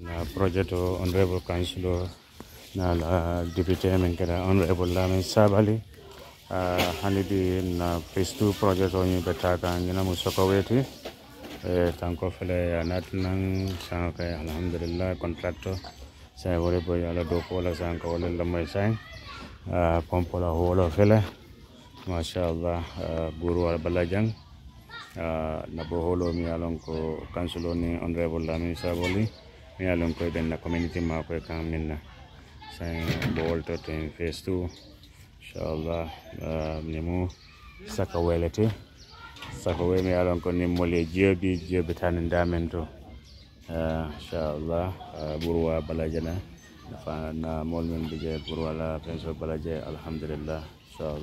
na projeto o honorable council o na la député men kada honorable la men sabali ah, hanidi na phase 2 project o ni beta ka ngina musoko weti e tanko fele anat alhamdulillah contractor saya wore bo ala do ko la sang ko le lamai sai ah, pompo la holo fele allah ah, guru wal balajang na bo mi alon ko council ni honorable la men sabali miya lon koye ɓen na community ma koye kam min na sen ɓe woltoto en phase two inchallah um, nemu saka welete saka we mi alon ko nin mole jeyoɓi jeyoɓe tani damen to uh, inchallah ɓurwa uh, balaja na na molmin ɓe je ɓurwa la penso balaja alhamdulillah inchallah